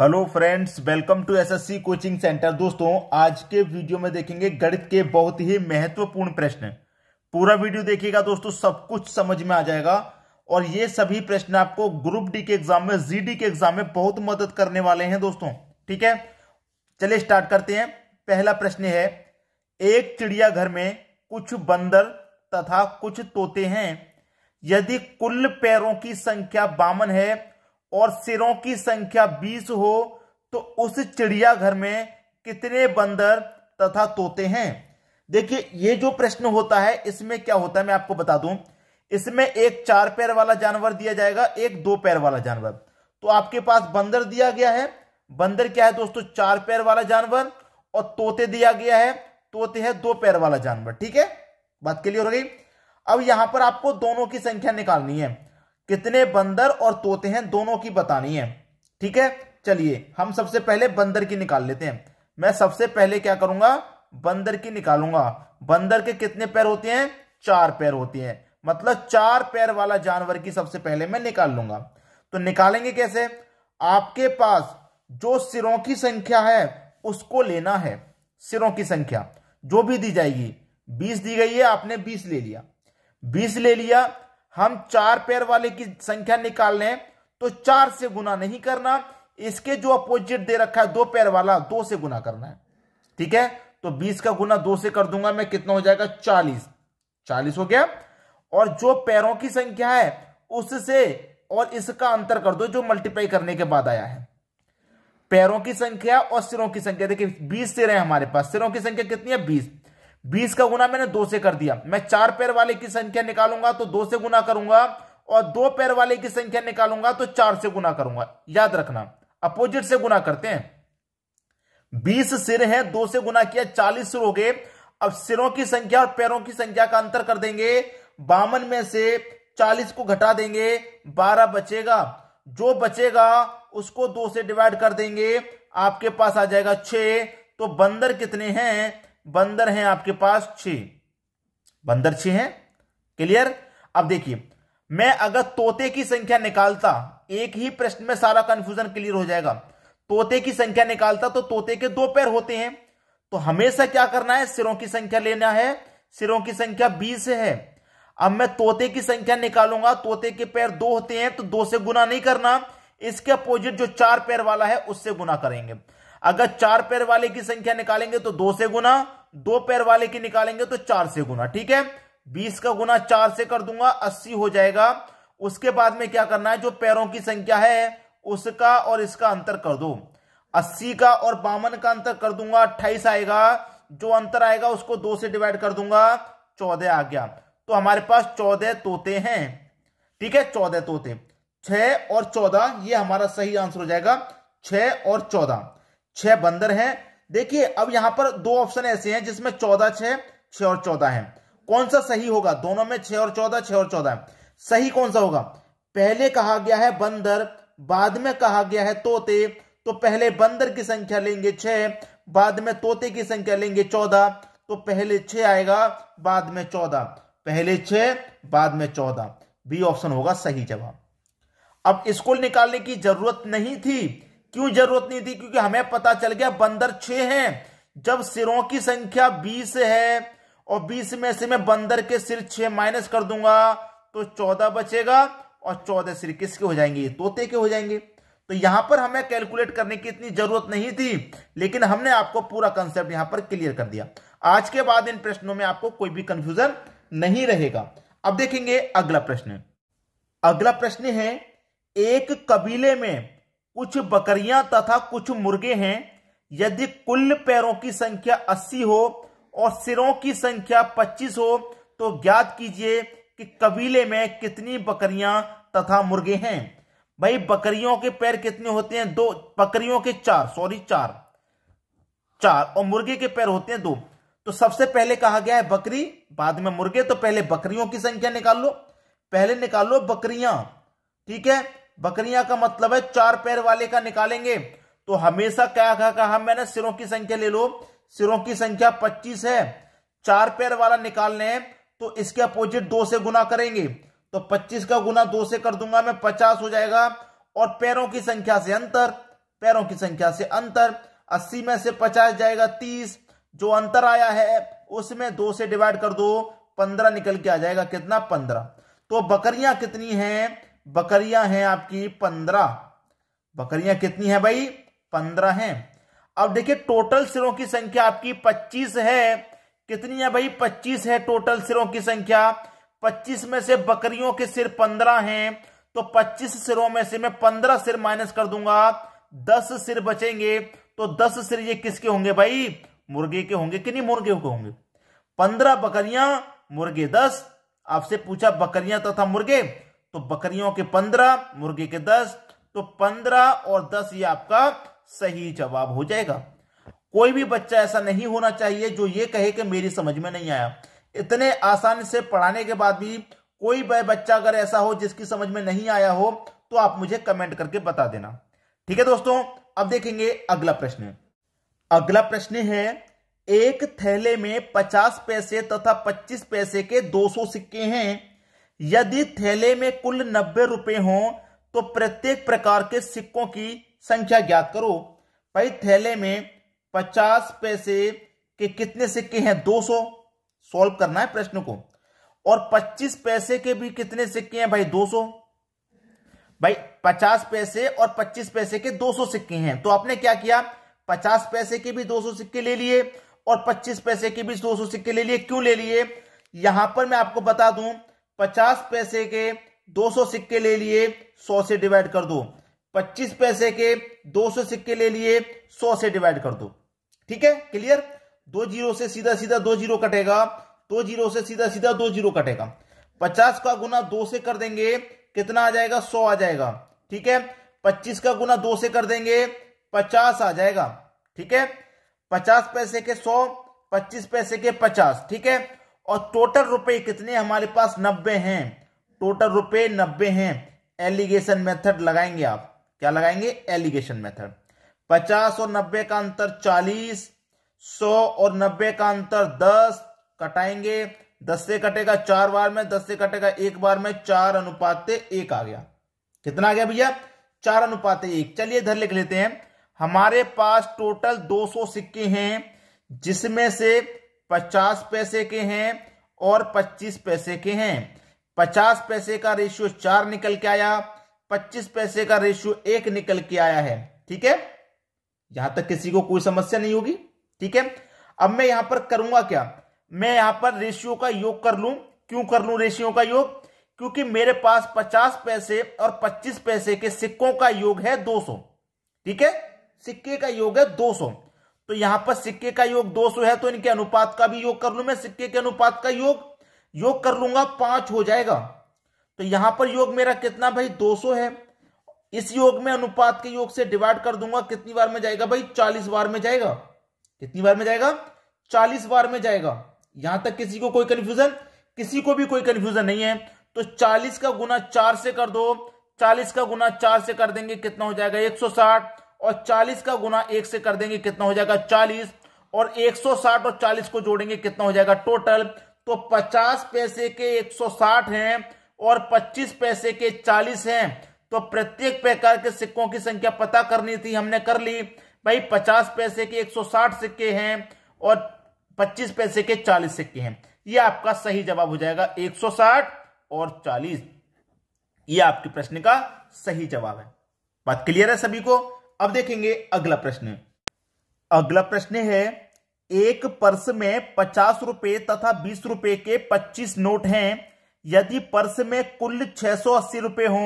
hello friends welcome to SSC coaching centre दोस्तों आज के वीडियो में देखेंगे गणित के बहुत ही महत्वपूर्ण प्रश्न पूरा वीडियो देखिएगा दोस्तों सब कुछ समझ में आ जाएगा और ये सभी प्रश्न आपको ग्रुप डी के एग्जाम में जीडी के एग्जाम में बहुत मदद करने वाले हैं दोस्तों ठीक है चलिए स्टार्ट करते हैं पहला प्रश्न है एक चिड़ियाघर में कुछ बंदर तथा कुछ तोते हैं यदि कुल पैरों की संख्या बावन है और सिरों की संख्या बीस हो तो उस चिड़ियाघर में कितने बंदर तथा तोते हैं देखिए ये जो प्रश्न होता है इसमें क्या होता है मैं आपको बता दूं इसमें एक चार पैर वाला जानवर दिया जाएगा एक दो पैर वाला जानवर तो आपके पास बंदर दिया गया है बंदर क्या है दोस्तों चार पैर वाला जानवर और तोते दिया गया है तोते है दो पैर वाला जानवर ठीक है बात क्लियर हो गई अब यहां पर आपको दोनों की संख्या निकालनी है कितने बंदर और तोते हैं दोनों की बतानी है ठीक है चलिए हम सबसे पहले बंदर की निकाल लेते हैं मैं सबसे पहले क्या करूंगा बंदर की निकालूंगा बंदर के कितने पैर होते हैं चार पैर होते हैं मतलब चार पैर वाला जानवर की सबसे पहले मैं निकाल लूंगा तो निकालेंगे कैसे आपके पास जो सिरों की संख्या है उसको लेना है सिरों की संख्या जो भी दी जाएगी बीस दी गई है आपने बीस ले लिया बीस ले लिया हम चार पैर वाले की संख्या निकाल लें तो चार से गुना नहीं करना इसके जो अपोजिट दे रखा है दो पैर वाला दो से गुना करना है ठीक है तो बीस का गुना दो से कर दूंगा मैं कितना हो जाएगा चालीस चालीस हो गया और जो पैरों की संख्या है उससे और इसका अंतर कर दो जो मल्टीप्लाई करने के बाद आया है पैरों की संख्या और सिरों की संख्या देखिए बीस सिर है हमारे पास सिरों की संख्या कितनी है बीस बीस का गुना मैंने दो से कर दिया मैं चार पैर वाले की संख्या निकालूंगा तो दो से गुना करूंगा और दो पैर वाले की संख्या निकालूंगा तो चार से गुना करूंगा याद रखना अपोजिट से गुना करते हैं बीस सिर है दो से गुना किया चालीस सिर हो गए अब सिरों की संख्या और पैरों की संख्या का अंतर कर देंगे बावन में से चालीस को घटा देंगे बारह बचेगा जो बचेगा उसको दो से डिवाइड कर देंगे आपके पास आ जाएगा छ तो बंदर कितने हैं बंदर हैं आपके पास छ बंदर छ हैं क्लियर अब देखिए मैं अगर तोते की संख्या निकालता एक ही प्रश्न में सारा कंफ्यूजन क्लियर हो जाएगा तोते की संख्या निकालता तो तोते के दो पैर होते हैं तो हमेशा क्या करना है सिरों की संख्या लेना है सिरों की संख्या बीस है अब मैं तोते की संख्या निकालूंगा तोते के पैर दो होते हैं तो दो से गुना नहीं करना इसके अपोजिट जो चार पैर वाला है उससे गुना करेंगे अगर चार पैर वाले की संख्या निकालेंगे तो दो से गुना दो पैर वाले की निकालेंगे तो चार से गुना ठीक है बीस का गुना चार से कर दूंगा अस्सी हो जाएगा उसके बाद में क्या करना है जो पैरों की संख्या है उसका और इसका अंतर कर दो अस्सी का और बावन का अंतर कर दूंगा अट्ठाईस आएगा जो अंतर आएगा उसको दो से डिवाइड कर दूंगा चौदह आ गया तो हमारे पास चौदह तोते हैं ठीक है चौदह तोते छह और चौदह ये हमारा सही आंसर हो जाएगा छह और चौदह छह बंदर हैं देखिए अब यहां पर दो ऑप्शन ऐसे हैं जिसमें चौदह छह छह और चौदह है कौन सा सही होगा दोनों में छह और चौदह छह और चौदह सही कौन सा होगा पहले कहा गया है बंदर बाद में कहा गया है तोते तो पहले बंदर की संख्या लेंगे छह बाद में तोते की संख्या लेंगे चौदह तो पहले छह आएगा बाद में चौदह पहले छह बाद में चौदह बी ऑप्शन होगा सही जवाब अब स्कूल निकालने की जरूरत नहीं थी क्यों जरूरत नहीं थी क्योंकि हमें पता चल गया बंदर छह हैं जब सिरों की संख्या बीस है और बीस में से मैं बंदर के सिर छह माइनस कर दूंगा तो चौदह बचेगा और चौदह सिर किसके हो जाएंगे तोते के हो जाएंगे तो यहां पर हमें कैलकुलेट करने की इतनी जरूरत नहीं थी लेकिन हमने आपको पूरा कंसेप्ट यहां पर क्लियर कर दिया आज के बाद इन प्रश्नों में आपको कोई भी कंफ्यूजन नहीं रहेगा अब देखेंगे अगला प्रश्न अगला प्रश्न है एक कबीले में कुछ बकरियां तथा कुछ मुर्गे हैं यदि कुल पैरों की संख्या अस्सी हो और सिरों की संख्या पच्चीस हो तो ज्ञात कीजिए कि कबीले में कितनी बकरियां तथा मुर्गे हैं भाई बकरियों के पैर कितने होते हैं दो बकरियों के चार सॉरी चार चार और मुर्गे के पैर होते हैं दो तो सबसे पहले कहा गया है बकरी बाद में मुर्गे तो पहले बकरियों की संख्या निकाल लो पहले निकाल लो बकरियां ठीक है बकरियां का मतलब है चार पैर वाले का निकालेंगे तो हमेशा क्या कहा मैंने सिरों की संख्या ले लो सिरों की संख्या पच्चीस है चार पैर वाला निकालने हैं तो इसके अपोजिट दो से गुना करेंगे तो पच्चीस का गुना दो से कर दूंगा मैं पचास हो जाएगा और पैरों की संख्या से अंतर पैरों की संख्या से अंतर अस्सी में से पचास जाएगा तीस जो अंतर आया है उसमें दो से डिवाइड कर दो पंद्रह निकल के आ जाएगा कितना पंद्रह तो बकरियां कितनी हैं बकरियां हैं आपकी पंद्रह बकरियां कितनी है भाई पंद्रह हैं अब देखिए टोटल सिरों की संख्या आपकी पच्चीस है कितनी है भाई पच्चीस है टोटल सिरों की संख्या पच्चीस में से बकरियों के सिर पंद्रह हैं तो पच्चीस सिरों में से मैं पंद्रह सिर माइनस कर दूंगा दस सिर बचेंगे तो दस सिर ये किसके होंगे भाई मुर्गे के होंगे कि नहीं मुर्गे के होंगे पंद्रह बकरियां मुर्गे दस आपसे पूछा बकरियां तथा मुर्गे तो बकरियों के पंद्रह मुर्गे के दस तो पंद्रह और दस ये आपका सही जवाब हो जाएगा कोई भी बच्चा ऐसा नहीं होना चाहिए जो ये कहे कि मेरी समझ में नहीं आया इतने आसान से पढ़ाने के बाद भी कोई बच्चा अगर ऐसा हो जिसकी समझ में नहीं आया हो तो आप मुझे कमेंट करके बता देना ठीक है दोस्तों अब देखेंगे अगला प्रश्न अगला प्रश्न है एक थैले में पचास पैसे तथा पच्चीस पैसे के दो सौ सिक्के हैं यदि थैले में कुल नब्बे रुपए हो तो प्रत्येक प्रकार के सिक्कों की संख्या ज्ञात करो भाई थैले में पचास पैसे के कितने सिक्के हैं दो सौ सॉल्व करना है प्रश्न को और पच्चीस पैसे के भी कितने सिक्के हैं भाई दो सौ भाई पचास पैसे और पच्चीस पैसे के दो सौ सिक्के हैं तो आपने क्या किया पचास पैसे के भी दो सौ सिक्के ले लिए और पच्चीस पैसे के भी दो सौ सिक्के ले लिए क्यों ले लिए यहां पर मैं आपको बता दूं पचास पैसे के दो सौ सिक्के ले लिए सौ से डिवाइड कर दो पच्चीस पैसे के दो सौ सिक्के ले लिए सौ से डिवाइड कर दो ठीक है क्लियर दो जीरो से सीधा सीधा दो जीरो कटेगा दो जीरो से सीधा सीधा दो जीरो कटेगा पचास का गुना दो से कर देंगे कितना आ जाएगा सौ आ जाएगा ठीक है पच्चीस का गुना दो से कर देंगे पचास आ जाएगा ठीक है पचास पैसे के सौ पच्चीस पैसे के पचास ठीक है और टोटल रुपए कितने हमारे पास नब्बे हैं टोटल रुपए नब्बे हैं एलिगेशन मेथड लगाएंगे आप क्या लगाएंगे एलिगेशन मेथड पचास और नब्बे का अंतर चालीस सौ और नब्बे का अंतर दस कटाएंगे दस से कटेगा चार बार में दस से कटेगा एक बार में चार अनुपात एक आ गया कितना आ गया भैया चार अनुपात एक चलिए इधर लिख लेते हैं हमारे पास टोटल 200 सिक्के हैं जिसमें से पचास पैसे के हैं और पच्चीस पैसे के हैं पचास पैसे का रेशियो चार निकल के आया पच्चीस पैसे का रेशियो एक निकल के आया है ठीक है यहां तक किसी को कोई समस्या नहीं होगी ठीक है अब मैं यहां पर करूंगा क्या मैं यहां पर रेशियो का योग कर लू क्यों कर लू रेशियो का योग क्योंकि मेरे पास पचास पैसे और पच्चीस पैसे के सिक्कों का योग है दो ठीक है सिक्के का योग है 200 तो यहां पर सिक्के का योग 200 है तो इनके अनुपात का भी योग कर लू मैं सिक्के के अनुपात का योग योग कर लूंगा पांच हो जाएगा तो यहां पर योग मेरा कितना भाई 200 है इस योग में अनुपात के योग से डिवाइड कर दूंगा कितनी बार में जाएगा भाई चालीस बार में जाएगा कितनी बार में जाएगा चालीस बार में जाएगा यहां तक किसी को कोई कंफ्यूजन किसी को भी कोई कंफ्यूजन नहीं है तो चालीस का गुना चार से कर दो चालीस का गुना चार से कर देंगे कितना हो जाएगा एक सौ साठ और 40 का गुना एक से कर देंगे कितना हो जाएगा 40 और 160 और 40 को जोड़ेंगे कितना हो जाएगा टोटल तो 50 पैसे के 160 हैं और 25 पैसे के 40 हैं तो प्रत्येक प्रकार के सिक्कों की संख्या पता करनी थी हमने कर ली भाई 50 पैसे के 160 सिक्के हैं और 25 पैसे के 40 सिक्के हैं ये आपका सही जवाब हो जाएगा 160 और 40 ये आपके प्रश्न का सही जवाब है बात क्लियर है सभी को अब देखेंगे अगला प्रश्न अगला प्रश्न है एक पर्स में पचास रुपए तथा बीस रुपए के पच्चीस नोट हैं यदि पर्स में कुल छह सौ अस्सी रुपए हो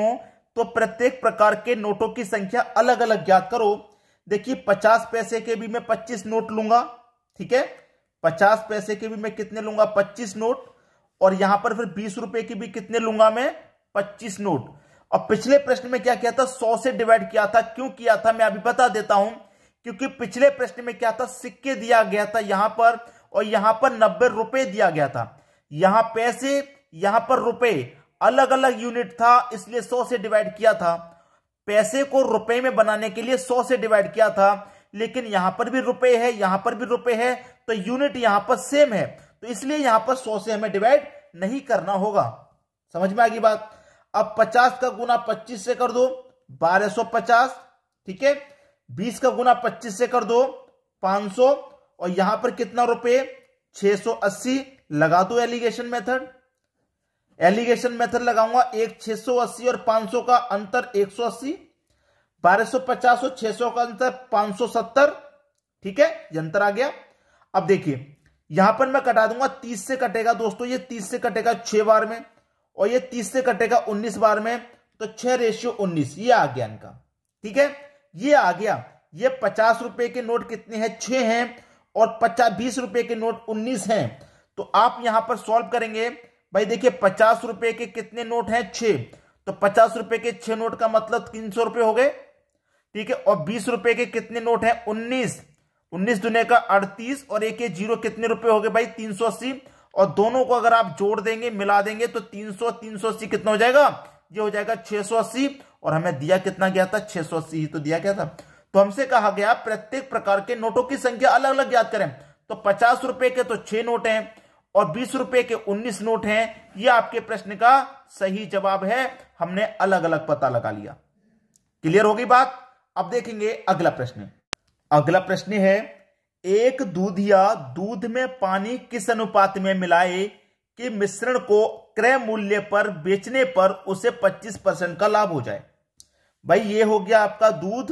तो प्रत्येक प्रकार के नोटों की संख्या अलग अलग ज्ञात करो देखिए पचास पैसे के भी मैं पच्चीस नोट लूंगा ठीक है पचास पैसे के भी मैं कितने लूंगा पच्चीस नोट और यहां पर फिर बीस रुपए के भी कितने लूंगा मैं पच्चीस नोट और पिछले प्रश्न में क्या किया था सौ से डिवाइड किया था क्यों किया था मैं अभी बता देता हूं क्योंकि पिछले प्रश्न में क्या था सिक्के दिया गया था यहां पर और यहां पर नब्बे रुपए दिया गया था यहां पैसे यहां पर रुपए अलग अलग यूनिट था इसलिए सौ से डिवाइड किया था पैसे को रुपए में बनाने के लिए सौ से डिवाइड किया था लेकिन यहां पर भी रुपए है यहां पर भी रुपए है तो यूनिट यहां पर सेम है तो इसलिए यहां पर सौ से हमें डिवाइड नहीं करना होगा समझ में आ गई बात अब पचास का गुना पच्चीस से कर दो बारह सौ पचास ठीक है बीस का गुना पच्चीस से कर दो पांच सौ और यहां पर कितना रुपए 680 लगा दो एलिगेशन मेथड एलिगेशन मेथड लगाऊंगा एक 680 और 500 का अंतर 180 1250 और 600 का अंतर 570 ठीक है यंत्र आ गया अब देखिए यहां पर मैं कटा दूंगा 30 से कटेगा दोस्तों ये 30 से कटेगा छह बार में और ये तीस से कटेगा उन्नीस बार में तो छह रेशियो उन्नीस ये आ गया इनका ठीक है ये आ गया ये पचास रुपए के नोट कितने हैं छह हैं और पचास बीस रुपए के नोट उन्नीस हैं तो आप यहां पर सॉल्व करेंगे भाई देखिए पचास रुपए के कितने नोट हैं छह तो पचास रुपए के छह नोट का मतलब तीन सौ रुपए हो गए ठीक है और बीस रुपए के कितने नोट हैं उन्नीस उन्नीस दुनिया का अड़तीस और एक जीरो कितने रुपए हो गए भाई तीन सौ अस्सी और दोनों को अगर आप जोड़ देंगे मिला देंगे तो 300 अस्सी कितना हो जाएगा ये हो जाएगा 680 और हमें दिया कितना गया था 680 ही तो दिया गया था तो हमसे कहा गया प्रत्येक प्रकार के नोटों की संख्या अलग अलग याद करें तो पचास रुपए के तो छह नोट हैं और बीस रुपए के उन्नीस नोट हैं ये आपके प्रश्न का सही जवाब है हमने अलग अलग पता लगा लिया क्लियर होगी बात अब देखेंगे अगला प्रश्न अगला प्रश्न है एक दूधिया दूध में पानी किस अनुपात में मिलाए कि मिश्रण को क्रय मूल्य पर बेचने पर उसे 25 परसेंट का लाभ हो जाए भाई ये हो गया आपका दूध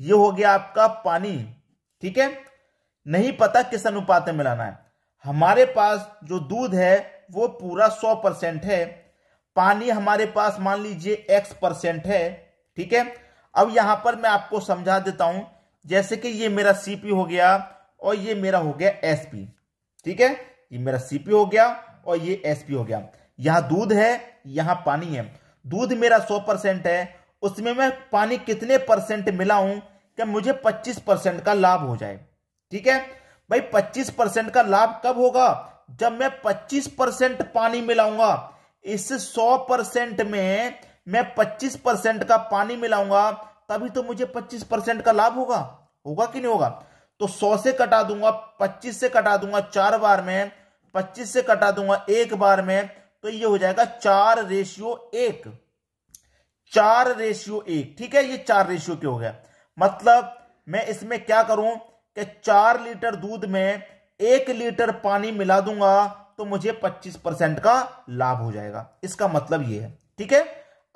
ये हो गया आपका पानी ठीक है नहीं पता किस अनुपात में मिलाना है हमारे पास जो दूध है वो पूरा 100 परसेंट है पानी हमारे पास मान लीजिए x परसेंट है ठीक है अब यहां पर मैं आपको समझा देता हूं जैसे कि ये मेरा सीपी हो गया और ये मेरा हो गया एसपी ठीक है ये मेरा सीपी हो गया और ये एसपी हो गया यहां दूध है यहां पानी है दूध मेरा सौ परसेंट है उसमें मैं पानी कितने परसेंट हूं कि मुझे पच्चीस परसेंट का लाभ हो जाए ठीक है भाई पच्चीस परसेंट का लाभ कब होगा जब मैं पच्चीस परसेंट पानी मिलाऊंगा इस सौ परसेंट में मैं पच्चीस परसेंट का पानी मिलाऊंगा तभी तो मुझे पच्चीस परसेंट का लाभ होगा होगा कि नहीं होगा तो सौ से कटा दूंगा पच्चीस से कटा दूंगा चार बार में पच्चीस से कटा दूंगा एक बार में तो ये हो जाएगा चार रेशियो एक चार रेशियो एक ठीक है ये चार रेशियो क्यों हो गया मतलब मैं इसमें क्या करूं कि चार लीटर दूध में एक लीटर पानी मिला दूंगा तो मुझे पच्चीस परसेंट का लाभ हो जाएगा इसका मतलब ये है ठीक है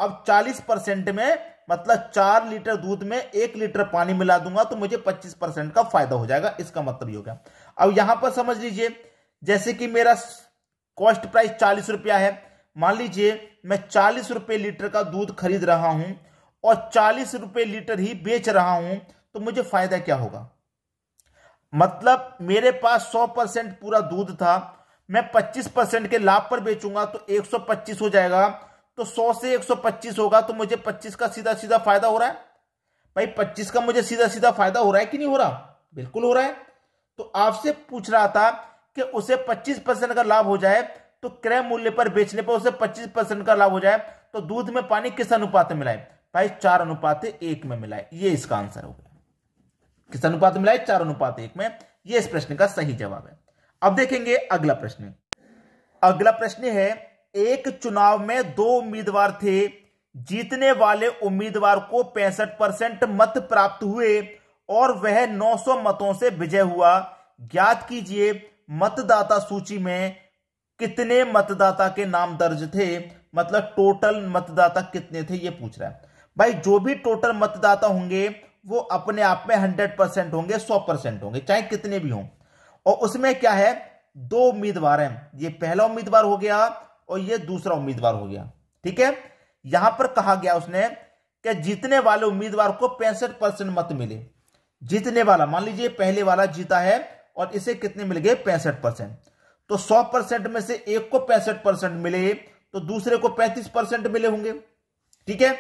अब 40 परसेंट में मतलब चार लीटर दूध में एक लीटर पानी मिला दूंगा तो मुझे 25 परसेंट का फायदा हो जाएगा इसका मतलब ये हो गया अब यहां पर समझ लीजिए जैसे कि मेरा कॉस्ट प्राइस चालीस रुपया है मान लीजिए मैं चालीस रुपये लीटर का दूध खरीद रहा हूं और चालीस रुपये लीटर ही बेच रहा हूं तो मुझे फायदा क्या होगा मतलब मेरे पास सौ परसेंट पूरा दूध था मैं पच्चीस परसेंट के लाभ पर बेचूंगा तो एक सौ पच्चीस हो जाएगा तो 100 से 125 होगा तो मुझे 25 का सीधा सीधा फायदा हो रहा है भाई 25 का मुझे सीधा सीधा फायदा हो रहा है कि नहीं हो रहा बिल्कुल हो रहा है तो आपसे पूछ रहा था कि उसे 25 परसेंट का लाभ हो जाए तो क्रय मूल्य पर बेचने पर उसे 25 परसेंट का लाभ हो जाए तो दूध में पानी किस अनुपात में मिलाए भाई चार अनुपात एक में मिलाए ये इसका आंसर हो गया किस अनुपात मिलाए चार अनुपात एक में यह इस प्रश्न का सही जवाब है अब देखेंगे अगला प्रश्न अगला प्रश्न है एक चुनाव में दो उम्मीदवार थे जीतने वाले उम्मीदवार को पैंसठ परसेंट मत प्राप्त हुए और वह 900 मतों से विजय हुआ ज्ञात कीजिए मतदाता सूची में कितने मतदाता के नाम दर्ज थे मतलब टोटल मतदाता कितने थे ये पूछ रहा है भाई जो भी टोटल मतदाता होंगे वो अपने आप में हंड्रेड परसेंट होंगे सौ परसेंट होंगे चाहे कितने भी हों और उसमें क्या है दो उम्मीदवार हैं ये पहला उम्मीदवार हो गया और ये दूसरा उम्मीदवार हो गया ठीक है यहां पर कहा गया उसने कि जीतने वाले उम्मीदवार को पैंसठ परसेंट मत मिले जीतने वाला मान लीजिए पहले वाला जीता है और इसे कितने मिल गए पैंसठ परसेंट तो सौ परसेंट में से एक को पैंसठ परसेंट मिले तो दूसरे को पैंतीस परसेंट मिले होंगे ठीक है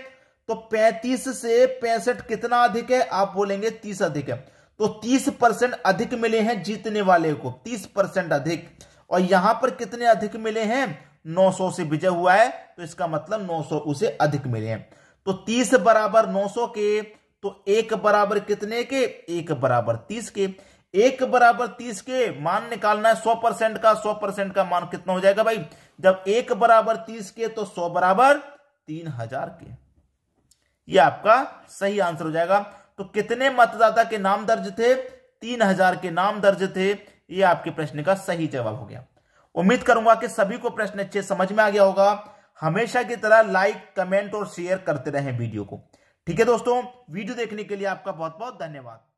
तो पैंतीस से पैंसठ कितना अधिक है आप बोलेंगे तीस अधिक है तो तीस परसेंट अधिक मिले हैं जीतने वाले को तीस परसेंट अधिक और यहां पर कितने अधिक मिले हैं 900 से विजय हुआ है तो इसका मतलब 900 उसे अधिक मिले हैं तो 30 बराबर 900 के तो एक बराबर कितने के एक बराबर 30 के एक बराबर 30 के मान निकालना है 100 परसेंट का 100 परसेंट का मान कितना हो जाएगा भाई जब एक बराबर 30 के तो 100 बराबर 3000 के ये आपका सही आंसर हो जाएगा तो कितने मतदाता के नाम दर्ज थे हजार के नाम दर्ज थे ये आपके प्रश्न का सही जवाब हो गया उम्मीद करूंगा कि सभी को प्रश्न अच्छे समझ में आ गया होगा हमेशा की तरह लाइक कमेंट और शेयर करते रहें वीडियो को ठीक है दोस्तों वीडियो देखने के लिए आपका बहुत बहुत धन्यवाद